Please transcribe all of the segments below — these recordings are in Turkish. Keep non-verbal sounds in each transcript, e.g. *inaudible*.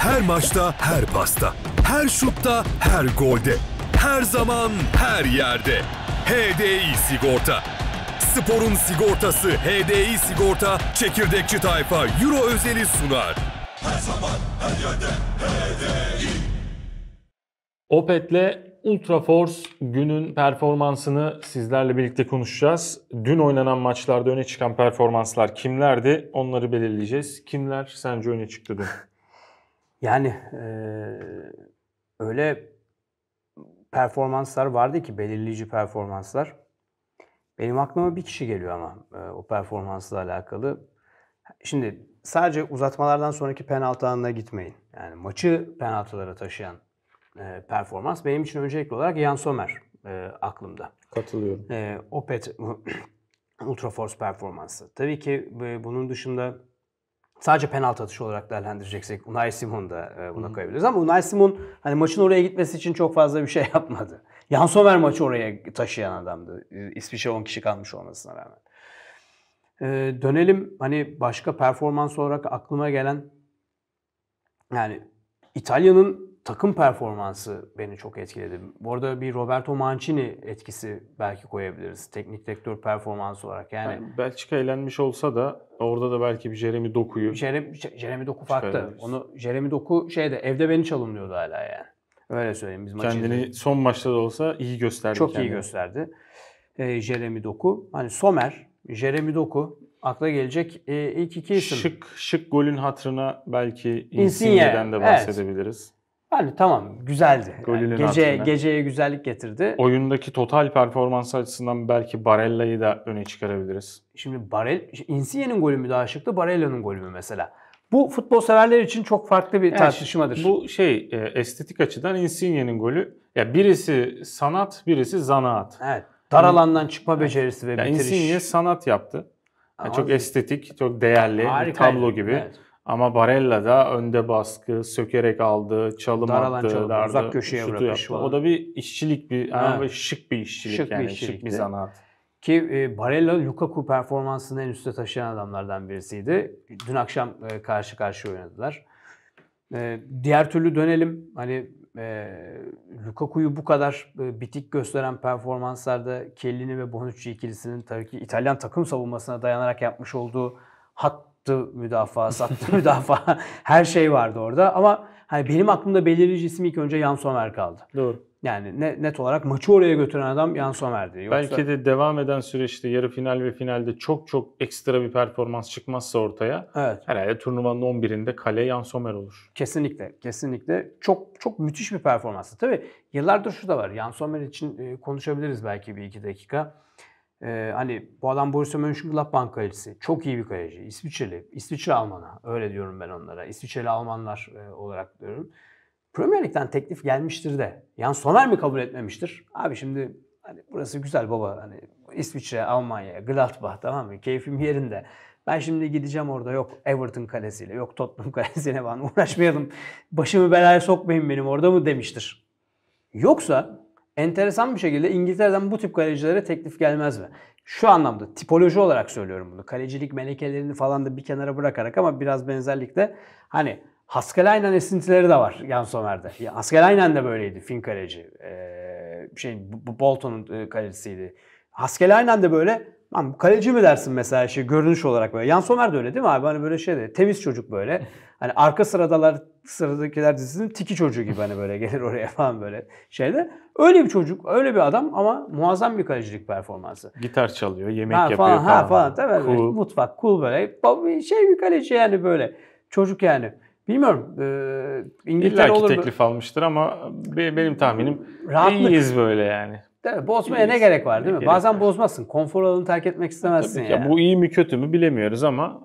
Her maçta, her pasta, her şutta, her golde, her zaman, her yerde. HDI Sigorta. Sporun sigortası HDI Sigorta Çekirdekçi Tayfa Euro özeli sunar. Her zaman, her yerde HDI. Opet'le Ultraforce günün performansını sizlerle birlikte konuşacağız. Dün oynanan maçlarda öne çıkan performanslar kimlerdi? Onları belirleyeceğiz. Kimler sence öne çıktı dün? *laughs* Yani e, öyle performanslar vardı ki belirleyici performanslar. Benim aklıma bir kişi geliyor ama e, o performansla alakalı. Şimdi sadece uzatmalardan sonraki penaltı anına gitmeyin. Yani maçı penaltılara taşıyan e, performans benim için öncelikli olarak Jan Sommer e, aklımda. Katılıyorum. E, Opet *clears throat* Force performansı. Tabii ki e, bunun dışında sadece penaltı atışı olarak değerlendireceksek Unai Simon da e, buna Hı-hı. koyabiliriz. Ama Unai Simon hani maçın oraya gitmesi için çok fazla bir şey *laughs* yapmadı. Jan Sommer maçı oraya taşıyan adamdı. E, İsviçre 10 kişi kalmış olmasına rağmen. Ee, dönelim hani başka performans olarak aklıma gelen yani İtalya'nın takım performansı beni çok etkiledi. Bu arada bir Roberto Mancini etkisi belki koyabiliriz. Teknik direktör performansı olarak. Yani, yani Belçika eğlenmiş olsa da orada da belki bir Jeremy Doku'yu Jeremy, Jeremy Doku farklı. Onu Jeremy Doku şeyde evde beni çalımlıyordu hala yani. Öyle söyleyeyim biz maçı Kendini izledik. son maçta da olsa iyi gösterdi. Çok kendini. iyi gösterdi. Ee, Jeremy Doku. Hani Somer, Jeremy Doku akla gelecek e, ilk iki isim. Şık, şık golün hatırına belki Insigne'den de bahsedebiliriz. Evet. Yani tamam güzeldi. Yani gece ardından. geceye güzellik getirdi. Oyundaki total performans açısından belki Barella'yı da öne çıkarabiliriz. Şimdi Barel Insigne'nin golü mü daha şıktı, Barella'nın golü mü mesela? Bu futbol severler için çok farklı bir Yani tartışmadır. Bu şey e, estetik açıdan Insigne'nin golü. Ya birisi sanat, birisi zanaat. evet. Dar alandan çıkma becerisi ve Ya bitiriş. Insigne sanat yaptı. Yani çok estetik, çok değerli, bir tablo gibi. Evet. Ama Barella da önde baskı, sökerek aldı, çalım daralan alan attı, çalım, dardı, uzak köşeye bırakış yaptı. Falan. O da bir işçilik, bir yani evet. şık bir işçilik şık yani, bir işçilik şık bir zanaat. Ki e, Barella Lukaku performansını en üste taşıyan adamlardan birisiydi. Dün akşam e, karşı karşıya oynadılar. E, diğer türlü dönelim. Hani e, Lukaku'yu bu kadar e, bitik gösteren performanslarda Kellini ve Bonucci ikilisinin tabii ki İtalyan takım savunmasına dayanarak yapmış olduğu hat sattı müdafaa, sattı *laughs* müdafaa. Her şey vardı orada ama hani benim aklımda belirleyici isim ilk önce Jan Sommer kaldı. Doğru. Yani net, net olarak maçı oraya götüren adam Jan Sommer'di. Yoksa... Belki de devam eden süreçte yarı final ve finalde çok çok ekstra bir performans çıkmazsa ortaya evet. herhalde turnuvanın 11'inde kale Jan Sommer olur. Kesinlikle. Kesinlikle. Çok çok müthiş bir performanstı. Tabii yıllardır şu da var. Jan Sommer için e, konuşabiliriz belki bir iki dakika. Ee, hani bu adam Borussia Mönchengladbach kalecisi. Çok iyi bir kaleci. İsviçreli. İsviçre Alman'a. Öyle diyorum ben onlara. İsviçreli Almanlar e, olarak diyorum. Premier Lig'den teklif gelmiştir de. Yani Soner mi kabul etmemiştir? Abi şimdi hani burası güzel baba. Hani İsviçre, Almanya, Gladbach tamam mı? Keyfim yerinde. Ben şimdi gideceğim orada yok Everton kalesiyle, yok Tottenham *laughs* kalesiyle falan uğraşmayalım. Başımı belaya sokmayın benim orada mı demiştir. Yoksa Enteresan bir şekilde İngiltere'den bu tip kalecilere teklif gelmez mi? Şu anlamda tipoloji olarak söylüyorum bunu. Kalecilik melekelerini falan da bir kenara bırakarak ama biraz benzerlikte hani Haskelainen esintileri de var Jan Sommer'de. Ya de böyleydi Fin kaleci. Ee, şey Bolton'un e, kalecisiydi. Haskelainen de böyle Lan bu kaleci mi dersin mesela şey görünüş olarak böyle. Jan Sommer de öyle değil mi abi? Hani böyle şey de temiz çocuk böyle. Hani arka sıradalar sıradakiler dizisinin tiki çocuğu gibi hani böyle *laughs* gelir oraya falan böyle şeyde. Öyle bir çocuk, öyle bir adam ama muazzam bir kalecilik performansı. Gitar çalıyor, yemek ha, yapıyor falan. Ha falan, tabii. Cool. Mutfak, cool böyle. Şey bir kaleci yani böyle. Çocuk yani. Bilmiyorum. Ee, İngiltere olur teklif almıştır ama benim tahminim Rahatlık. iyiyiz böyle yani. Değil mi? Bozmaya iyiyiz. ne gerek var değil mi? Bazen var. bozmazsın. Konfor alanını terk etmek istemezsin Tabii yani. Ya, bu iyi mi kötü mü bilemiyoruz ama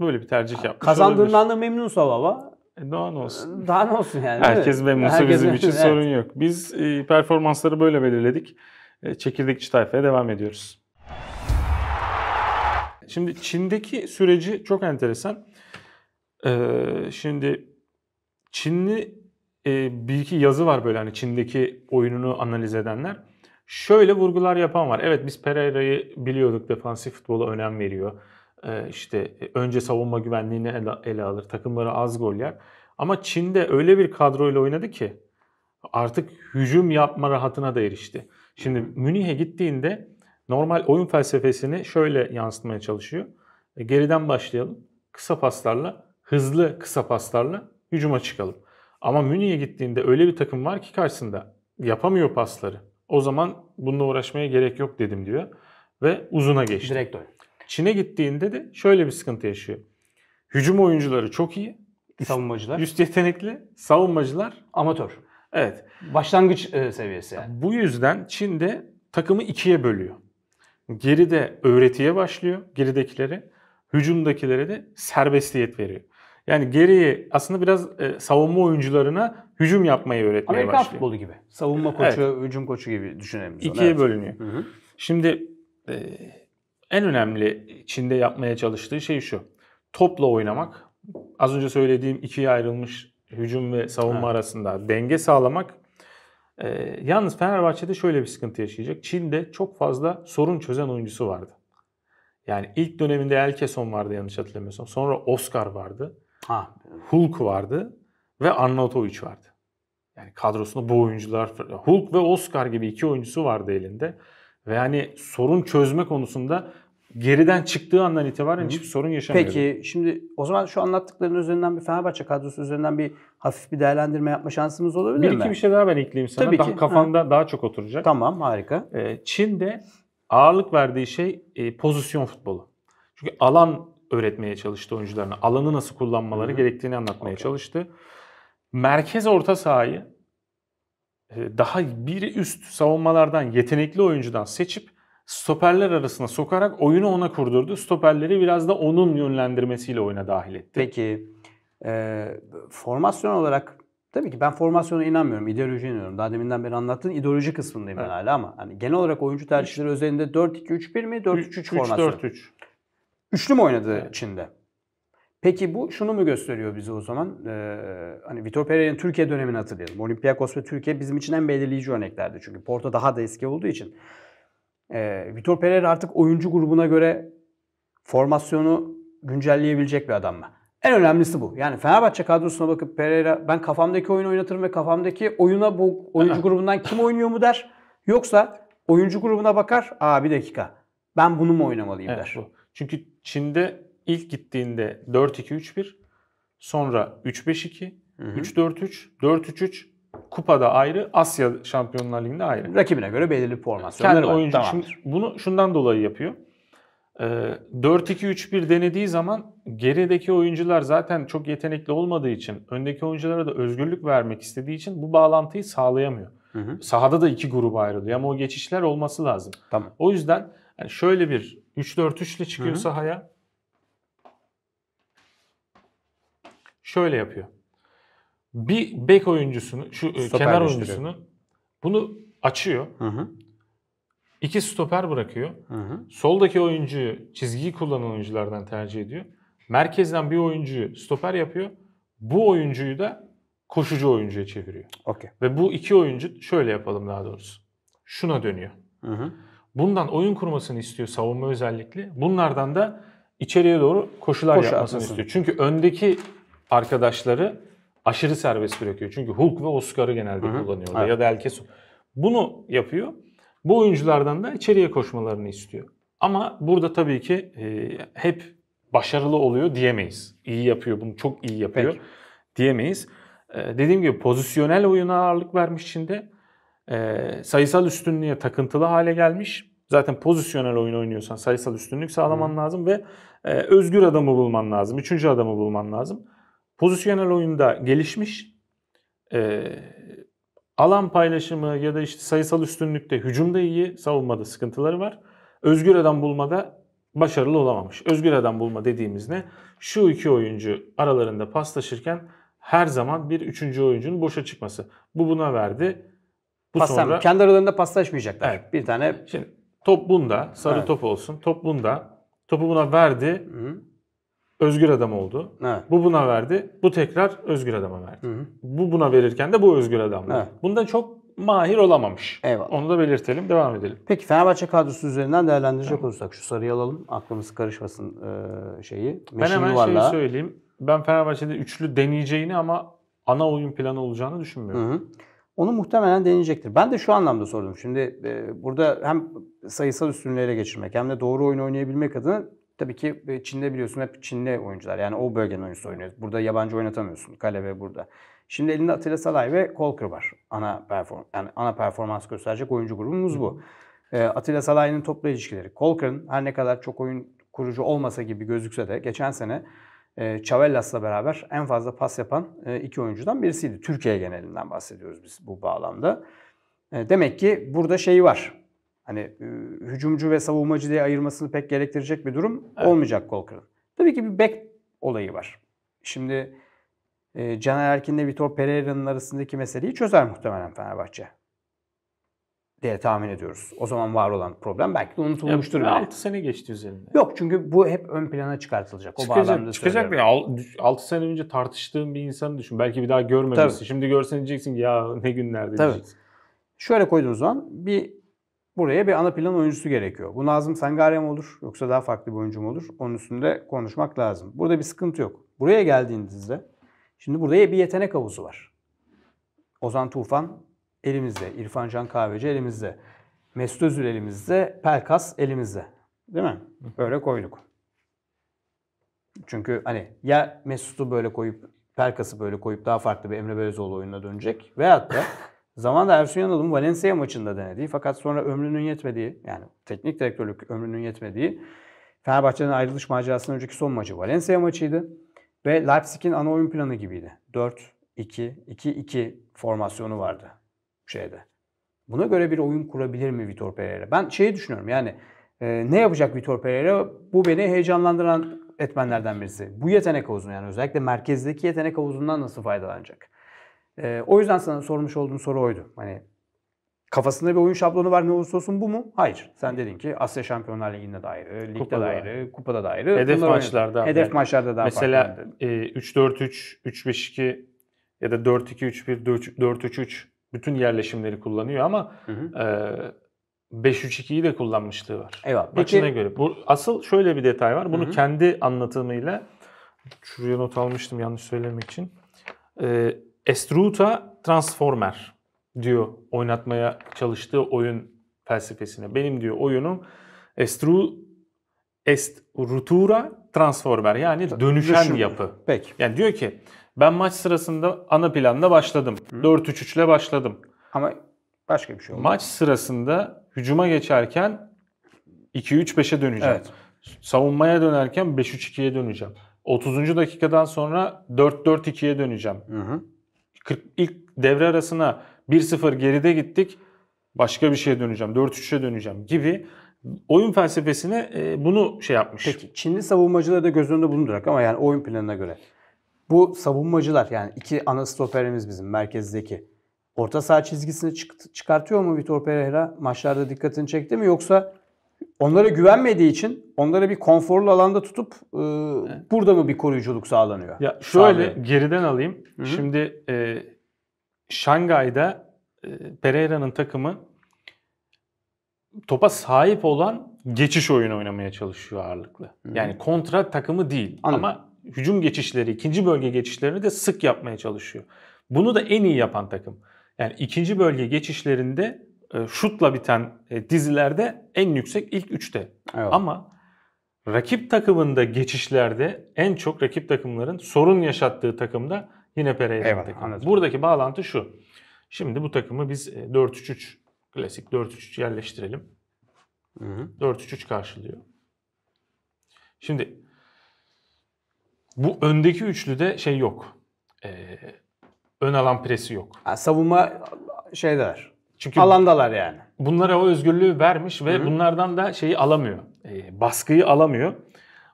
Böyle bir tercih yapmış Kazandığından olabilir. da memnun Savava. E, Doğan olsun. Ee, daha ne olsun yani. Herkes memnunsa Herkes bizim memnun. için evet. sorun yok. Biz e, performansları böyle belirledik. E, çekirdekçi tayfaya devam ediyoruz. Şimdi Çin'deki süreci çok enteresan. Ee, şimdi Çinli e, bir iki yazı var böyle hani Çin'deki oyununu analiz edenler. Şöyle vurgular yapan var. Evet biz Pereira'yı biliyorduk defansif futbola önem veriyor. Ee, işte e, önce savunma güvenliğini ele, ele alır. Takımları az gol yer. Ama Çin'de öyle bir kadroyla oynadı ki artık hücum yapma rahatına da erişti. Şimdi Münih'e gittiğinde normal oyun felsefesini şöyle yansıtmaya çalışıyor. E, geriden başlayalım. Kısa paslarla, hızlı kısa paslarla hücuma çıkalım. Ama Münih'e gittiğinde öyle bir takım var ki karşısında yapamıyor pasları. O zaman bununla uğraşmaya gerek yok dedim diyor ve uzuna geçti. Direkt öyle. Çin'e gittiğinde de şöyle bir sıkıntı yaşıyor. Hücum oyuncuları çok iyi. Savunmacılar. Üst yetenekli. Savunmacılar. Amatör. Evet. Başlangıç e, seviyesi. Bu yüzden Çin'de takımı ikiye bölüyor. Geride öğretiye başlıyor geridekileri, Hücumdakilere de serbestiyet veriyor. Yani geriye aslında biraz e, savunma oyuncularına hücum yapmayı öğretmeye Amerika başlıyor. Amerika futbolu gibi. Savunma koçu, evet. hücum koçu gibi düşünelim. İkiye evet. bölünüyor. Hı hı. Şimdi e, en önemli Çin'de yapmaya çalıştığı şey şu. Topla oynamak. Az önce söylediğim ikiye ayrılmış hücum ve savunma ha. arasında denge sağlamak. Ee, yalnız Fenerbahçe'de şöyle bir sıkıntı yaşayacak. Çin'de çok fazla sorun çözen oyuncusu vardı. Yani ilk döneminde Elkeson vardı yanlış hatırlamıyorsam. Sonra Oscar vardı. Ha. Hulk vardı ve Arnautovic vardı. Yani kadrosunda bu oyuncular Hulk ve Oscar gibi iki oyuncusu vardı elinde. Ve hani sorun çözme konusunda geriden çıktığı andan itibaren Hı. hiçbir sorun yaşamıyor. Peki şimdi o zaman şu anlattıkların üzerinden bir Fenerbahçe kadrosu üzerinden bir hafif bir değerlendirme yapma şansımız olabilir bir mi? Bir iki bir şey daha ben ekleyeyim sana. Tabii daha ki. kafanda ha. daha çok oturacak. Tamam harika. Ee, Çin'de ağırlık verdiği şey e, pozisyon futbolu. Çünkü alan öğretmeye çalıştı oyuncularına. Alanı nasıl kullanmaları Hı. gerektiğini anlatmaya okay. çalıştı. Merkez orta sahayı e, daha biri üst savunmalardan yetenekli oyuncudan seçip stoperler arasına sokarak oyunu ona kurdurdu. Stoperleri biraz da onun yönlendirmesiyle oyuna dahil etti. Peki e, formasyon olarak tabii ki ben formasyona inanmıyorum. İdeolojiye inanıyorum. Daha deminden beri anlattığın ideoloji kısmındayım evet. ben hala ama hani genel olarak oyuncu tercihleri üç, özelinde 4-2-3-1 mi 4-3-3 formasyonu? 3-4-3. Üçlü mü oynadı evet. Çin'de? Peki bu şunu mu gösteriyor bize o zaman? Ee, hani Vitor Pereira'nın Türkiye dönemini hatırlayalım. Olympiakos ve Türkiye bizim için en belirleyici örneklerdi. Çünkü Porto daha da eski olduğu için. Ee, Vitor Pereira artık oyuncu grubuna göre formasyonu güncelleyebilecek bir adam mı? En önemlisi bu. Yani Fenerbahçe kadrosuna bakıp Pereira ben kafamdaki oyunu oynatırım ve kafamdaki oyuna bu oyuncu *laughs* grubundan kim oynuyor mu der. Yoksa oyuncu grubuna bakar. Aa bir dakika ben bunu mu oynamalıyım evet, der. Bu. Çünkü Çin'de İlk gittiğinde 4-2-3-1, sonra 3-5-2, 3-4-3, 4-3-3, kupada ayrı, Asya Şampiyonlar Ligi'nde ayrı. Rakibine göre belirli formasyonlar Kendi var. oyuncu tamam. şimdi bunu şundan dolayı yapıyor. Ee, 4-2-3-1 denediği zaman gerideki oyuncular zaten çok yetenekli olmadığı için, öndeki oyunculara da özgürlük vermek istediği için bu bağlantıyı sağlayamıyor. Hı hı. Sahada da iki gruba ayrılıyor ama o geçişler olması lazım. Tamam. O yüzden yani şöyle bir 3-4-3 ile çıkıyor hı hı. sahaya. şöyle yapıyor. Bir bek oyuncusunu, şu e, Stoper kenar oyuncusunu bunu açıyor. Hı hı. İki stoper bırakıyor. Hı hı. Soldaki oyuncuyu çizgiyi kullanan oyunculardan tercih ediyor. Merkezden bir oyuncuyu stoper yapıyor. Bu oyuncuyu da koşucu oyuncuya çeviriyor. Okay. Ve bu iki oyuncu şöyle yapalım daha doğrusu. Şuna dönüyor. Hı hı. Bundan oyun kurmasını istiyor savunma özellikle. Bunlardan da içeriye doğru koşular Koşu yapmasını atmasın. istiyor. Çünkü öndeki arkadaşları aşırı serbest bırakıyor. Çünkü Hulk ve Oscar'ı genelde Hı-hı. kullanıyorlar evet. ya da Elkeson. Bunu yapıyor. Bu oyunculardan da içeriye koşmalarını istiyor. Ama burada tabii ki e, hep başarılı oluyor diyemeyiz. İyi yapıyor bunu çok iyi yapıyor Peki. diyemeyiz. E, dediğim gibi pozisyonel oyuna ağırlık vermiş Çin'de. E, sayısal üstünlüğe takıntılı hale gelmiş. Zaten pozisyonel oyun oynuyorsan sayısal üstünlük sağlaman hmm. lazım ve e, özgür adamı bulman lazım. Üçüncü adamı bulman lazım. Pozisyonel oyunda gelişmiş. E, alan paylaşımı ya da işte sayısal üstünlükte hücumda iyi, savunmada sıkıntıları var. Özgür adam bulmada başarılı olamamış. Özgür adam bulma dediğimiz ne? Şu iki oyuncu aralarında paslaşırken her zaman bir üçüncü oyuncunun boşa çıkması. Bu buna verdi. Bu Paslan, sonra... Kendi aralarında paslaşmayacaklar. Evet. Bir tane... Şimdi top bunda, sarı evet. top olsun. Top bunda. Topu buna verdi. Hı özgür adam oldu. Evet. Bu buna verdi. Bu tekrar özgür adama verdi. Hı hı. Bu buna verirken de bu özgür adam. Evet. Bunda çok mahir olamamış. Eyvallah. Onu da belirtelim, devam edelim. Peki Fenerbahçe kadrosu üzerinden değerlendirecek tamam. olursak şu sarıyı alalım. Aklımız karışmasın e, şeyi. Meşin ben hemen varla. şeyi söyleyeyim. Ben Fenerbahçe'de üçlü deneyeceğini ama ana oyun planı olacağını düşünmüyorum. Hı hı. Onu muhtemelen deneyecektir. Ben de şu anlamda sordum. Şimdi e, burada hem sayısal üstünlüğü ele geçirmek hem de doğru oyun oynayabilmek adına Tabii ki e, Çin'de biliyorsun hep Çinli oyuncular. Yani o bölgenin oyuncusu oynuyor. Burada yabancı oynatamıyorsun. Kalebe burada. Şimdi elinde Atilla Salay ve Kolkır var. Ana perform yani ana performans gösterecek oyuncu grubumuz bu. E, Atilla Salay'ın toplu ilişkileri. Kolkır'ın her ne kadar çok oyun kurucu olmasa gibi gözükse de geçen sene e, Chavellas'la beraber en fazla pas yapan e, iki oyuncudan birisiydi. Türkiye genelinden bahsediyoruz biz bu bağlamda. E, demek ki burada şey var hani e, hücumcu ve savunmacı diye ayırmasını pek gerektirecek bir durum evet. olmayacak Colker'ın. Tabii ki bir bek olayı var. Şimdi e, Caner Erkin'le Vitor Pereira'nın arasındaki meseleyi çözer muhtemelen Fenerbahçe diye tahmin ediyoruz. O zaman var olan problem belki de unutulmuştur. Ya, 6 sene geçti üzerinde. Yok çünkü bu hep ön plana çıkartılacak. O çıkacak, Çıkacak mı? 6 sene önce tartıştığım bir insanı düşün. Belki bir daha görmemişsin. Şimdi görsen diyeceksin ki ya ne günlerde Tabii. Şöyle koyduğunuz zaman bir buraya bir ana plan oyuncusu gerekiyor. Bu Nazım Sangare mi olur yoksa daha farklı bir oyuncu mu olur? Onun üstünde konuşmak lazım. Burada bir sıkıntı yok. Buraya geldiğinizde şimdi burada bir yetenek havuzu var. Ozan Tufan elimizde, İrfan Can Kahveci elimizde, Mesut Özil elimizde, Pelkas elimizde. Değil mi? Böyle koyduk. Çünkü hani ya Mesut'u böyle koyup Pelkas'ı böyle koyup daha farklı bir Emre Belözoğlu oyununa dönecek veyahut da *laughs* Zamanla Ersun Yanal'ın Valencia maçında denediği fakat sonra ömrünün yetmediği yani teknik direktörlük ömrünün yetmediği Fenerbahçe'den ayrılış macerasının önceki son maçı Valencia maçıydı. Ve Leipzig'in ana oyun planı gibiydi. 4-2-2-2 formasyonu vardı şeyde. Buna göre bir oyun kurabilir mi Vitor Pereira? Ben şeyi düşünüyorum yani e, ne yapacak Vitor Pereira? Bu beni heyecanlandıran etmenlerden birisi. Bu yetenek havuzunu yani özellikle merkezdeki yetenek havuzundan nasıl faydalanacak? E, o yüzden sana sormuş olduğum soru oydu. Hani kafasında bir oyun şablonu var ne olursa olsun bu mu? Hayır. Sen dedin ki Asya Şampiyonlar Ligi'nde de ayrı, ligde kupada de ayrı, kupada da ayrı. Hedef Bunlar maçlarda. Hedef yani. maçlarda daha Mesela farklı. e, 3-4-3, 3-5-2 ya da 4-2-3-1, 4-3-3 bütün yerleşimleri kullanıyor ama hı hı. E, 5-3-2'yi de kullanmışlığı var. Eyvallah. Maçına Peki, göre. Bu, asıl şöyle bir detay var. Bunu hı hı. kendi anlatımıyla şuraya not almıştım yanlış söylemek için. Eee Estruta Transformer diyor oynatmaya çalıştığı oyun felsefesine. Benim diyor oyunum Estru Est Rutura Transformer yani dönüşen Düşün. yapı. Peki. Yani diyor ki ben maç sırasında ana planla başladım. 4-3-3 ile başladım. Ama başka bir şey oldu. Maç sırasında hücuma geçerken 2-3-5'e döneceğim. Evet. Savunmaya dönerken 5-3-2'ye döneceğim. 30. dakikadan sonra 4-4-2'ye döneceğim. Hı hı. 40, ilk devre arasına 1-0 geride gittik. Başka bir şeye döneceğim. 4-3'e döneceğim gibi oyun felsefesine e, bunu şey yapmış. Peki Çinli savunmacıları da göz önünde bulundurarak ama yani oyun planına göre. Bu savunmacılar yani iki ana stoperimiz bizim merkezdeki. Orta saha çizgisini çıkartıyor mu Vitor Pereira? Maçlarda dikkatini çekti mi yoksa onlara güvenmediği için onları bir konforlu alanda tutup e, evet. burada mı bir koruyuculuk sağlanıyor? Ya şöyle Sağlıyor. geriden alayım. Hı-hı. Şimdi e, Şangay'da e, Pereira'nın takımı topa sahip olan geçiş oyunu oynamaya çalışıyor ağırlıklı. Hı-hı. Yani kontra takımı değil Anladım. ama hücum geçişleri, ikinci bölge geçişlerini de sık yapmaya çalışıyor. Bunu da en iyi yapan takım. Yani ikinci bölge geçişlerinde e, şutla biten e, dizilerde en yüksek ilk 3'te. Evet. Ama rakip takımında geçişlerde en çok rakip takımların sorun yaşattığı takımda yine Pereira evet, takımı. Anladım. Buradaki bağlantı şu. Şimdi bu takımı biz 4-3-3 e, klasik 4-3-3 yerleştirelim. 4-3-3 karşılıyor. Şimdi bu öndeki üçlüde şey yok. Ee, ön alan presi yok. Ha, savunma şey der. Çünkü alandalar yani. Bunlara o özgürlüğü vermiş ve Hı-hı. bunlardan da şeyi alamıyor. E, baskıyı alamıyor.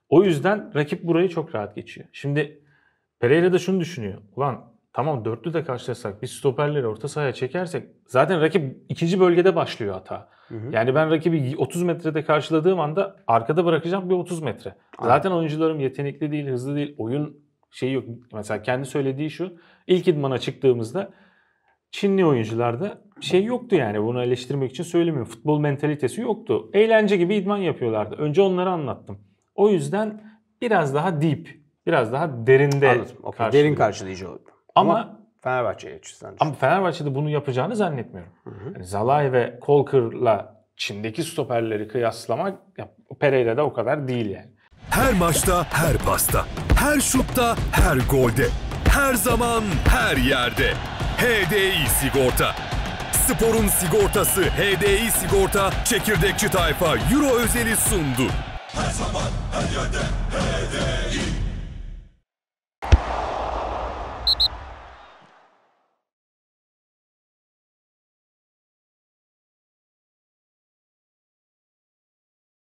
O yüzden rakip burayı çok rahat geçiyor. Şimdi Pereira da şunu düşünüyor. Ulan tamam dörtlü de karşılasak biz stoperleri orta sahaya çekersek zaten rakip ikinci bölgede başlıyor hata. Hı hı. Yani ben rakibi 30 metrede karşıladığım anda arkada bırakacağım bir 30 metre. Aynen. Zaten oyuncularım yetenekli değil, hızlı değil. Oyun şeyi yok. Mesela kendi söylediği şu. İlk idmana çıktığımızda Çinli oyuncularda şey yoktu yani bunu eleştirmek için söylemiyorum. Futbol mentalitesi yoktu. Eğlence gibi idman yapıyorlardı. Önce onları anlattım. O yüzden biraz daha deep, biraz daha derinde Anladım. Okay. Derin karşılayıcı oldu. Ama, ama Fenerbahçe açısından. Ama Fenerbahçe'de bunu yapacağını zannetmiyorum. Hı Yani Zalai ve Kolker'la Çin'deki stoperleri kıyaslamak da o kadar değil yani. Her maçta, her pasta, her şutta, her golde, her zaman, her yerde. HDI Sigorta. Sporun sigortası HDI Sigorta Çekirdekçi Tayfa Euro özeli sundu. Her zaman her yerde HDI.